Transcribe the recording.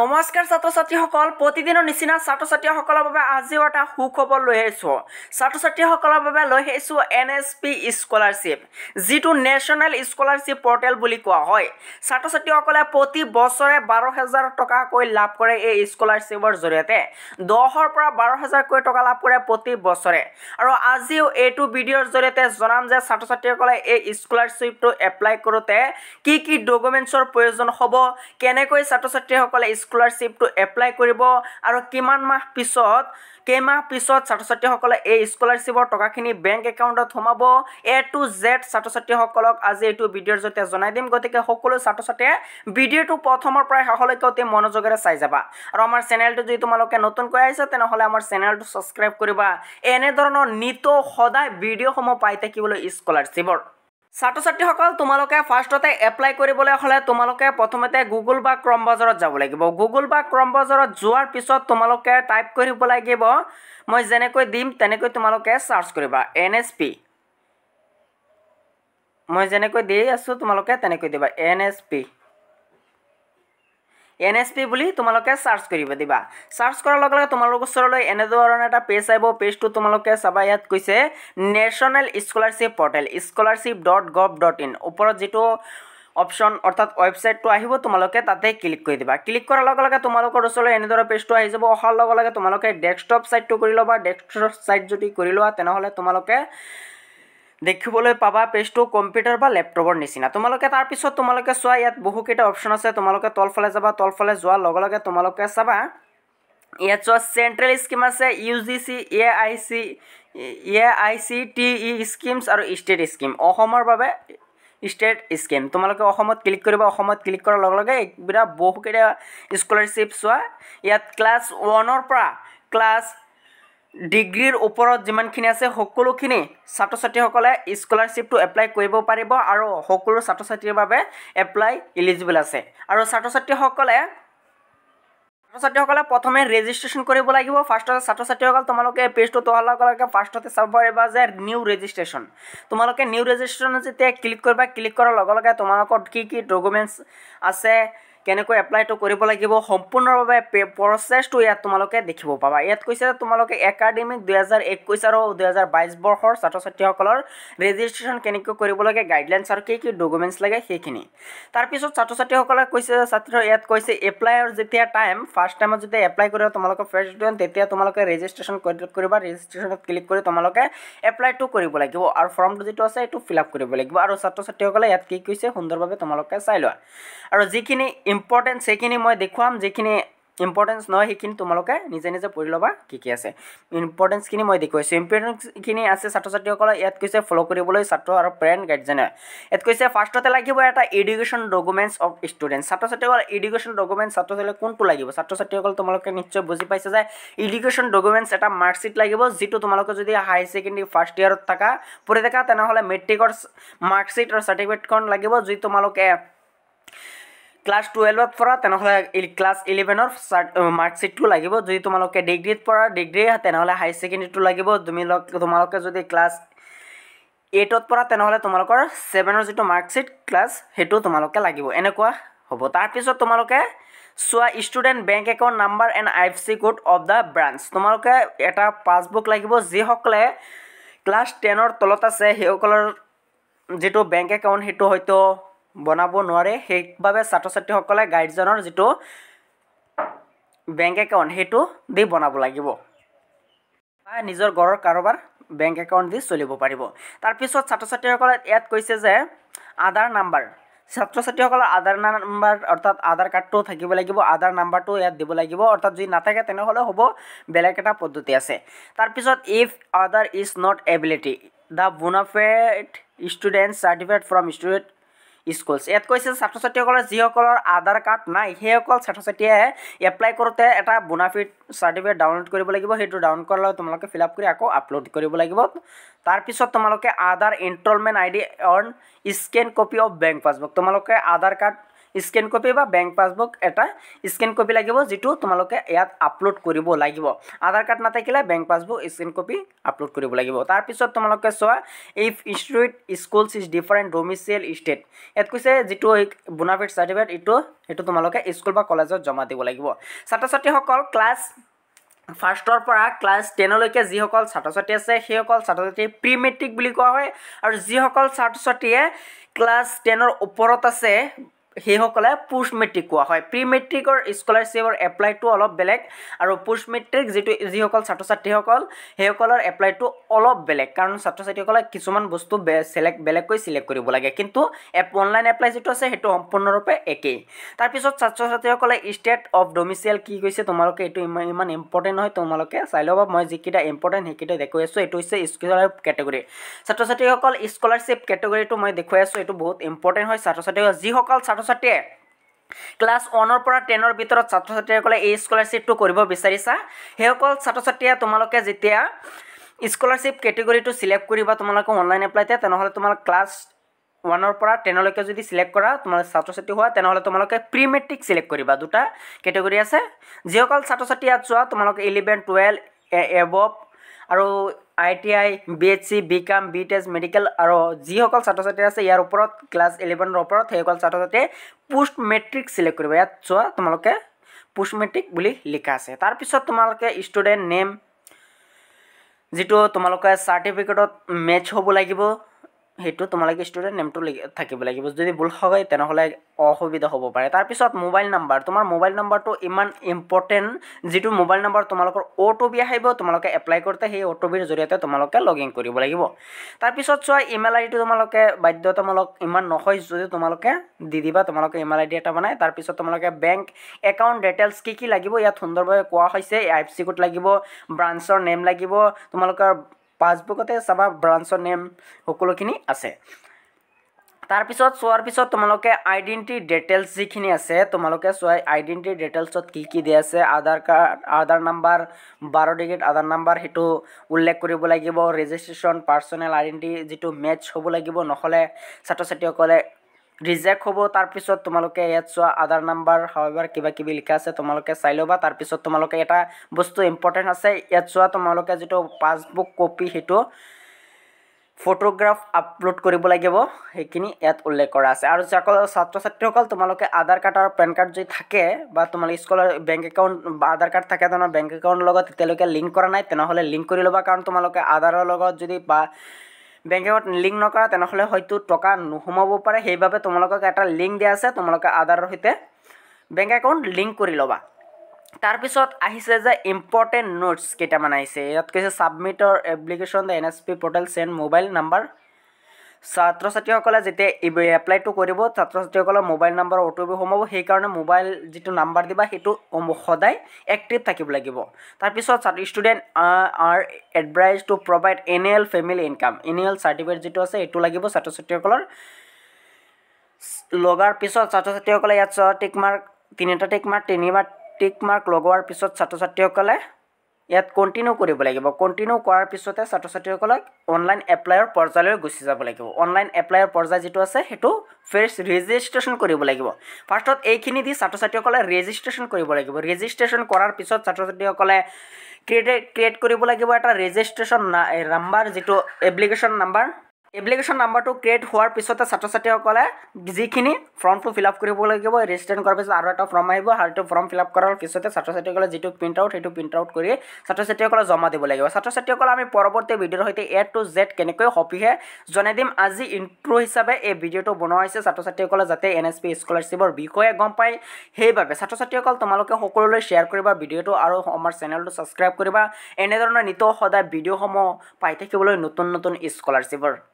নমস্কাৰ ছাত্ৰ ছাত্ৰীসকল প্ৰতিদিনৰ নিচিনা ছাত্ৰ ছাত্ৰীসকলৰ বাবে আজিও এটা সুখবৰ লৈ আহিছোঁ ছাত্ৰ ছাত্ৰীসকলৰ বাবে লৈ আহিছো এন এছ পি স্কলাৰশ্বিপ যিটো নেশ্যনেল স্কলাৰশ্বিপ পৰ্টেল বুলি কোৱা হয় ছাত্ৰ ছাত্ৰীসকলে প্ৰতি বছৰে বাৰ হেজাৰ টকাকৈ লাভ কৰে এই স্কলাৰশ্বিপৰ জৰিয়তে দহৰ পৰা বাৰ হেজাৰকৈ টকা লাভ কৰে প্ৰতি বছৰে আৰু আজিও এইটো ভিডিঅ'ৰ জৰিয়তে জনাম যে ছাত্ৰ ছাত্ৰীসকলে এই স্কলাৰশ্বিপটো এপ্লাই কৰোঁতে কি কি ডকুমেণ্টছৰ প্ৰয়োজন হ'ব কেনেকৈ ছাত্ৰ ছাত্ৰীসকলে স্কলাৰশ্বিপটো এপ্লাই কৰিব আৰু কিমান মাহ পিছত কেইমাহ পিছত ছাত্ৰ ছাত্ৰীসকলে এই স্কলাৰশ্বিপৰ টকাখিনি বেংক একাউণ্টত সোমাব এ টু জেড ছাত্ৰ ছাত্ৰীসকলক আজি এইটো ভিডিঅ'ৰ জৰিয়তে জনাই দিম গতিকে সকলো ছাত্ৰ ছাত্ৰীয়ে ভিডিঅ'টো প্ৰথমৰ পৰাই শেষলৈকে অতি মনোযোগেৰে চাই যাবা আৰু আমাৰ চেনেলটো যদি তোমালোকে নতুনকৈ আহিছা তেনেহ'লে আমাৰ চেনেলটো ছাবস্ক্ৰাইব কৰিবা এনেধৰণৰ নিতৌ সদায় ভিডিঅ'সমূহ পাই থাকিবলৈ স্কলাৰশ্বিপৰ ছাত্ৰ ছাত্ৰীসকল তোমালোকে ফাৰ্ষ্টতে এপ্লাই কৰিবলৈ হ'লে তোমালোকে প্ৰথমতে গুগল বা ক্ৰম বজাৰত যাব লাগিব গুগল বা ক্ৰম বজাৰত যোৱাৰ পিছত তোমালোকে টাইপ কৰিব লাগিব মই যেনেকৈ দিম তেনেকৈ তোমালোকে চাৰ্চ কৰিবা এন এছ পি মই যেনেকৈ দি আছোঁ তোমালোকে তেনেকৈ দিবা N S P N S P বুলি তোমালোকে চাৰ্চ কৰিব দিবা চাৰ্চ কৰাৰ লগে লগে তোমালোকৰ ওচৰলৈ এনেধৰণৰ এটা পেজ আহিব পেজটো তোমালোকে চাবা ইয়াত কৈছে national scholarship portal scholarship dot gov dot in ওপৰত যিটো অপশ্যন অৰ্থাৎ ৱেবছাইটটো আহিব তোমালোকে তাতে ক্লিক কৰি দিবা ক্লিক কৰাৰ লগে লগে তোমালোকৰ ওচৰলৈ এনেদৰে পেজটো আহি যাব অহাৰ লগে লগে তোমালোকে ডেস্কটপ ছাইটটো কৰি ল'বা ডেস্কটপ ছাইট যদি কৰি লোৱা তেনেহ'লে তোমালোকে দেখিবলৈ পাবা পেজটো কম্পিউটাৰ বা লেপটপৰ নিচিনা তোমালোকে তাৰপিছত তোমালোকে চোৱা ইয়াত বহুকেইটা অপশ্যন আছে তোমালোকে তলফালে যাবা তলফালে যোৱাৰ লগে লগে তোমালোকে চাবা ইয়াত চোৱা চেণ্ট্ৰেল স্কীম আছে U G C A I C A I C T E schemes আৰু ষ্টেট স্কীম অসমৰ বাবে ষ্টেট স্কীম তোমালোকে অসমত ক্লিক কৰিবা অসমত ক্লিক কৰাৰ লগে লগে এইবিলাক বহুকেইটা স্কলাৰশ্বিপ চোৱা ইয়াত ক্লাছ ওৱানৰ পৰা ক্লাছ ডিগ্ৰীৰ ওপৰত যিমানখিনি আছে সকলোখিনি ছাত্ৰ ছাত্ৰীসকলে স্কলাৰশ্বিপটো এপ্লাই কৰিব পাৰিব আৰু সকলো ছাত্ৰ ছাত্ৰীৰ বাবে এপ্লাই ইলিজিবল আছে আৰু ছাত্ৰ ছাত্ৰীসকলে ছাত্ৰ ছাত্ৰীসকলে প্ৰথমে ৰেজিষ্ট্ৰেশ্যন কৰিব লাগিব ফাৰ্ষ্টতে ছাত্ৰ ছাত্ৰীসকল তোমালোকে এই পেজটোত অহাৰ লগে লগে ফাৰ্ষ্টতে চাব পাৰিবা যে নিউ ৰেজিষ্ট্ৰেশ্যন তোমালোকে নিউ ৰেজিষ্ট্ৰেশ্যনত যেতিয়া ক্লিক কৰিবা ক্লিক কৰাৰ লগে লগে তোমালোকৰ কি কি ডকুমেণ্টছ আছে কেনেকৈ এপ্লাইটো কৰিব লাগিব সম্পূৰ্ণভাৱে প্ৰচেছটো ইয়াত তোমালোকে দেখিব পাবা ইয়াত কৈছে যে তোমালোকে একাডেমিক দুহেজাৰ একৈছ আৰু দুহেজাৰ বাইছ বৰ্ষৰ ছাত্ৰ ছাত্ৰীসকলৰ ৰেজিষ্ট্ৰেশ্যন কেনেকৈ কৰিব লাগে গাইডলাইনছ আৰু কি কি ডকুমেণ্টছ লাগে সেইখিনি তাৰপিছত ছাত্ৰ ছাত্ৰীসকলে কৈছে ছাত্ৰ ইয়াত কৈছে এপ্লাইৰ যেতিয়া টাইম ফাৰ্ষ্ট টাইমত যেতিয়া এপ্লাই কৰিব তোমালোকৰ ফ্ৰেছ ষ্টুডেণ্ট তেতিয়া তোমালোকে ৰেজিষ্ট্ৰেশ্যন কৰিব ৰেজিষ্ট্ৰেশ্যনত ক্লিক কৰি তোমালোকে এপ্লাইটো কৰিব লাগিব আৰু ফৰ্মটো যিটো আছে সেইটো ফিল আপ কৰিব লাগিব আৰু ছাত্ৰ ছাত্ৰীসকলে ইয়াত কি কৈছে সুন্দৰভাৱে তোমালোকে চাই লোৱা আৰু যিখিনি ইম্পৰ্টেঞ্চ সেইখিনি মই দেখুৱাম যিখিনি ইম্পৰ্টেঞ্চ নহয় সেইখিনি তোমালোকে নিজে নিজে পঢ়ি ল'বা কি কি আছে ইম্পৰ্টেঞ্চখিনি মই দেখুৱাইছোঁ ইম্পৰ্টেঞ্চখিনি আছে ছাত্ৰ ছাত্ৰীসকলক ইয়াত কৈছে ফ'ল' কৰিবলৈ ছাত্ৰ আৰু পেৰেণ্ট গাৰ্জেনে ইয়াত কৈছে ফাৰ্ষ্টতে লাগিব এটা এডুকেশ্যন ডকুমেণ্টছ অফ ষ্টুডেণ্ট ছাত্ৰ ছাত্ৰীসকল এডুকেশ্যন ডকুমেণ্টছ ছাত্ৰ ছাত্ৰীলৈ কোনটো লাগিব ছাত্ৰ ছাত্ৰীসকল তোমালোকে নিশ্চয় বুজি পাইছে যে এডুকেশ্যন ডকুমেণ্টছ এটা মাৰ্কশ্বিট লাগিব যিটো তোমালোকে যদি হাই ছেকেণ্ডেৰী ফাৰ্ষ্ট ইয়াৰত থাকা পঢ়ি থাকা তেনেহ'লে মেট্ৰিকৰ মাৰ্কশ্বিট আৰু চাৰ্টিফিকেটখন লাগিব যি তোমালোকে ক্লাছ টুৱেলভত পৰা তেনেহ'লে ক্লাছ ইলেভেনৰ চাৰ্ট মাৰ্কশ্বীটটো লাগিব যদি তোমালোকে ডিগ্ৰীত পৰা ডিগ্ৰী তেনেহ'লে হায়াৰ ছেকেণ্ডেৰীটো লাগিব তুমি তোমালোকে যদি ক্লাছ এইটত পৰা তেনেহ'লে তোমালোকৰ ছেভেনৰ যিটো মাৰ্কশ্বীট ক্লাছ সেইটো তোমালোকে লাগিব এনেকুৱা হ'ব তাৰপিছত তোমালোকে চোৱা student bank account number and I F C code of the branch তোমালোকে এটা পাছবুক লাগিব যিসকলে ক্লাছ টেনৰ তলত আছে সেইসকলৰ যিটো বেংক একাউণ্ট সেইটো হয়তো বনাব নোৱাৰে সেইবাবে ছাত্ৰ ছাত্ৰীসকলে গাৰ্জেনৰ যিটো বেংক একাউণ্ট সেইটো দি বনাব লাগিব বা নিজৰ ঘৰৰ কাৰোবাৰ বেংক একাউণ্ট দি চলিব পাৰিব তাৰপিছত ছাত্ৰ ছাত্ৰীসকলে ইয়াত কৈছে যে আধাৰ নাম্বাৰ ছাত্ৰ ছাত্ৰীসকলৰ আধাৰ নাম্বাৰ অৰ্থাৎ আধাৰ কাৰ্ডটো থাকিব লাগিব আধাৰ নাম্বাৰটো ইয়াত দিব লাগিব অৰ্থাৎ যদি নাথাকে তেনেহ'লে হ'ব বেলেগ এটা পদ্ধতি আছে তাৰপিছত if Aadhaar is not ability the bonafide student certificate from student schools ইয়াত কৈছে ছাত্ৰ ছাত্ৰীসকলৰ যিসকলৰ আধাৰ কাৰ্ড নাই সেইসকল ছাত্ৰ ছাত্ৰীয়ে এপ্লাই কৰোঁতে এটা বোনাফিট চাৰ্টিফিকেট ডাউনলোড কৰিব লাগিব সেইটো ডাউনলোড কৰাৰ লগত তোমালোকে ফিল আপ কৰি আকৌ আপলোড কৰিব লাগিব তাৰপিছত তোমালোকে Aadhaar enrolment I D or scan copy of bank passbook তোমালোকে আধাৰ কাৰ্ড স্কেন কপি বা বেংক পাছবুক এটা স্কেন কপি লাগিব যিটো তোমালোকে ইয়াত আপলোড কৰিব লাগিব আধাৰ কাৰ্ড নাথাকিলে bank passbook scan copy upload কৰিব লাগিব তাৰপিছত তোমালোকে চোৱা if institute schools is different domicile state ইয়াত কৈছে যিটো বোনাফিট চাৰ্টিফিকেট এইটো সেইটো তোমালোকে স্কুল বা কলেজত জমা দিব লাগিব ছাত্ৰ ছাত্ৰীসকল ক্লাছ ফাৰ্ষ্টৰ পৰা ক্লাছ টেনলৈকে যিসকল ছাত্ৰ ছাত্ৰী আছে সেইসকল ছাত্ৰ ছাত্ৰী প্ৰি মেট্ৰিক বুলি কোৱা হয় আৰু যিসকল ছাত্ৰ ছাত্ৰীয়ে ক্লাছ টেনৰ ওপৰত আছে সেইসকলে পোষ্ট মেট্ৰিক কোৱা হয় প্ৰি মেট্ৰিকৰ স্কলাৰশ্বিপৰ এপ্লাইটো অলপ বেলেগ আৰু পোষ্ট মেট্ৰিক যিটো যিসকল ছাত্ৰ ছাত্ৰীসকল সেইসকলৰ এপ্লাইটো অলপ বেলেগ কাৰণ ছাত্ৰ ছাত্ৰীসকলে কিছুমান বস্তু বে বেলেগকৈ চিলেক্ট কৰিব লাগে কিন্তু এপ অনলাইন এপ্লাই যিটো আছে সেইটো সম্পূৰ্ণৰূপে একেই তাৰপিছত ছাত্ৰ ছাত্ৰীসকলে ষ্টেট অফ ডমিচিয়েল কি কৈছে তোমালোকে এইটো ইমান ইমান ইম্পৰ্টেণ্ট নহয় তোমালোকে চাই ল'বা মই যিকেইটা ইম্পৰ্টেণ্ট সেইকেইটা দেখুৱাই আছোঁ এইটো হৈছে স্কলাৰশ্বিপ কেটেগৰী ছাত্ৰ ছাত্ৰীসকল স্কলাৰশ্বিপ কেটেগৰীটো মই দেখুৱাই আছোঁ এইটো বহুত ইম্পৰ্টেণ্ট হয় ছাত্ৰ ছাত্ৰীসকল যিসকল ছাত্ৰ ছাত্ৰ ছাত্ৰীয়ে ক্লাছ ওৱানৰ পৰা টেনৰ ভিতৰত ছাত্ৰ ছাত্ৰীসকলে এই স্কলাৰশ্বিপটো কৰিব বিচাৰিছা সেইসকল ছাত্ৰ ছাত্ৰীয়ে তোমালোকে যেতিয়া স্কলাৰশ্বিপ কেটেগৰীটো চিলেক্ট কৰিবা তোমালোকে অনলাইন এপ্লাই দিয়া তেনেহ'লে তোমাক ক্লাছ ওৱানৰ পৰা টেনলৈকে যদি চিলেক্ট কৰা তোমালোকে ছাত্ৰ ছাত্ৰী হোৱা তেনেহ'লে তোমালোকে প্ৰি মেট্ৰিক চিলেক্ট কৰিবা দুটা কেটেগৰী আছে যিসকল ছাত্ৰ ছাত্ৰী ইয়াত চোৱা তোমালোকে ইলেভেন টুৱেলভ এবভ আৰু I T I B H C B com B tech medical আৰু যিসকল ছাত্ৰ ছাত্ৰী আছে ইয়াৰ ওপৰত ক্লাছ ইলেভেনৰ ওপৰত সেইসকল ছাত্ৰ ছাত্ৰীয়ে পোষ্ট মেট্ৰিক ছিলেক্ট কৰিব ইয়াত চোৱা তোমালোকে পোষ্ট মেট্ৰিক বুলি লিখা আছে তাৰপিছত তোমালোকে ষ্টুডেণ্ট নেম যিটো তোমালোকে চাৰ্টিফিকেটত মেটছ হ'ব লাগিব সেইটো তোমালোকে ষ্টুডেণ্ট নেমটো লিখি থাকিব লাগিব যদি ভুল হয় তেনেহ'লে অসুবিধা হ'ব পাৰে তাৰপিছত মোবাইল নাম্বাৰ তোমাৰ মোবাইল নাম্বাৰটো ইমান ইম্পৰ্টেণ্ট যিটো মোবাইল নাম্বাৰ তোমালোকৰ অ' টু বি আহিব তোমালোকে এপ্লাই কৰোঁতে সেই অ' টু বিৰ জৰিয়তে তোমালোকে লগ ইন কৰিব লাগিব তাৰপিছত চোৱা ইমেইল আইডিটো তোমালোকে বাধ্যতামূলক ইমান নহয় যদি তোমালোকে দি দিবা তোমালোকে ইমেইল আই ডি এটা বনায় তাৰপিছত তোমালোকে বেংক একাউণ্ট ডিটেইলছ কি কি লাগিব ইয়াত সুন্দৰভাৱে কোৱা হৈছে আই এফ চি কোড লাগিব ব্ৰাঞ্চৰ নেম লাগিব তোমালোকৰ পাছবুকতে চাবা ব্ৰাঞ্চৰ নেম সকলোখিনি আছে তাৰপিছত চোৱাৰ পিছত তোমালোকে আইডেণ্টি ডিটেইলছ যিখিনি আছে তোমালোকে চোৱা আইডেণ্টি ডিটেইলছত কি কি দিয়া আছে আধাৰ কাৰ্ড আধাৰ নাম্বাৰ বাৰ ডিগ্ৰীত আধাৰ নাম্বাৰ সেইটো উল্লেখ কৰিব লাগিব ৰেজিষ্ট্ৰেশ্যন পাৰ্চনেল আইডেণ্টি যিটো মেটছ হ'ব লাগিব নহ'লে ছাত্ৰ ছাত্ৰীসকলে ৰিজেক্ট হ'ব তাৰপিছত তোমালোকে ইয়াত চোৱা আধাৰ নাম্বাৰ হাৱাবাৰ কিবা কিবি লিখা আছে তোমালোকে চাই ল'বা তাৰপিছত তোমালোকে এটা বস্তু ইম্পৰ্টেণ্ট আছে ইয়াত চোৱা তোমালোকে যিটো পাছবুক কপি সেইটো ফটোগ্ৰাফ আপলোড কৰিব লাগিব সেইখিনি ইয়াত উল্লেখ কৰা আছে আৰু যিসকল ছাত্ৰ ছাত্ৰীসকল তোমালোকে আধাৰ কাৰ্ড আৰু পেন কাৰ্ড যদি থাকে বা তোমালোকে স্কুলৰ বেংক একাউণ্ট বা আধাৰ কাৰ্ড থাকে তেনেহ'লে বেংক একাউণ্টৰ লগত তেতিয়ালৈকে লিংক কৰা নাই তেনেহ'লে লিংক কৰি ল'বা কাৰণ তোমালোকে আধাৰৰ লগত যদি বা বেংকত লিংক নকৰা তেনেহ'লে হয়তো টকা নোসোমাব পাৰে সেইবাবে তোমালোকক এটা লিংক দিয়া আছে তোমালোকে আধাৰৰ সৈতে বেংক একাউণ্ট লিংক কৰি ল'বা তাৰপিছত আহিছে যে ইম্পৰ্টেণ্ট নোটছ কেইটামান আহিছে ইয়াত কৈছে submitter application the N S P portal send mobile number ছাত্ৰ ছাত্ৰীসকলে যেতিয়া এপ্লাইটো কৰিব ছাত্ৰ ছাত্ৰীসকলৰ mobile number O' T P সোমাব সেইকাৰণে মোবাইল যিটো নাম্বাৰ দিবা সেইটো সদায় এক্টিভ থাকিব লাগিব তাৰপিছত ছাত্ৰ student are advise to provide annual family income annual L certificate যিটো আছে সেইটো লাগিব ছাত্ৰ ছাত্ৰীসকলৰ লগাৰ পিছত ছাত্ৰ ছাত্ৰীসকলে ইয়াত ছয় টিক মাৰ্ক তিনিটা টিক মাৰ্ক তিনিবাৰ টিক মাৰ্ক লগোৱাৰ পিছত ছাত্ৰ ছাত্ৰীসকলে ইয়াত কণ্টিনিউ কৰিব লাগিব কণ্টিনিউ কৰাৰ পিছতে ছাত্ৰ ছাত্ৰীসকলক অনলাইন এপ্লাইৰ পৰ্যায়লৈ গুচি যাব লাগিব অনলাইন এপ্লাইৰ পৰ্যায় যিটো আছে সেইটো ফ্ৰেছ ৰেজিষ্ট্ৰেশ্যন কৰিব লাগিব ফাৰ্ষ্টত এইখিনি দি ছাত্ৰ ছাত্ৰীসকলে ৰেজিষ্ট্ৰেশ্যন কৰিব লাগিব ৰেজিষ্ট্ৰেশ্যন কৰাৰ পিছত ছাত্ৰ ছাত্ৰীসকলে ক্ৰিয়েট ক্ৰিয়েট কৰিব লাগিব এটা ৰেজিষ্ট্ৰেশ্যন নাম্বাৰ যিটো এপ্লিকেশ্যন নাম্বাৰ এপ্লিকেশ্যন নাম্বাৰটো ক্ৰিয়েট হোৱাৰ পিছতে ছাত্ৰ ছাত্ৰীসকলে যিখিনি ফৰ্মটো ফিল আপ কৰিব লাগিব ৰেজিষ্ট্ৰেণ্ট কৰাৰ পিছত আৰু এটা ফৰ্ম আহিব আৰু সেইটো ফৰ্ম ফিল আপ কৰাৰ পিছতে ছাত্ৰ ছাত্ৰীসকলে যিটো প্ৰিণ্ট আউট সেইটো প্ৰিণ্ট আউট কৰি ছাত্ৰ ছাত্ৰীসকলে জমা দিব লাগিব ছাত্ৰ ছাত্ৰীসকলে আমি পৰৱৰ্তী ভিডিঅ'ৰ সৈতে এ টু জেড কেনেকৈ সপিহে জনাই দিম আজি ইনট্ৰো হিচাপে এই ভিডিঅ'টো বনোৱা হৈছে ছাত্ৰ ছাত্ৰীসকলে যাতে এন এছ পি স্কলাৰশ্বিপৰ বিষয়ে গম পায় সেইবাবে ছাত্ৰ ছাত্ৰীসকল তোমালোকে সকলোলৈ শ্বেয়াৰ কৰিবা ভিডিঅ'টো আৰু আমাৰ চেনেলটো ছাবস্ক্ৰাইব কৰিবা এনেধৰণৰ নিতৌ সদায় ভিডিঅ'সমূহ পাই থাকিবলৈ নতুন নতুন স্কলাৰশ্বিপৰ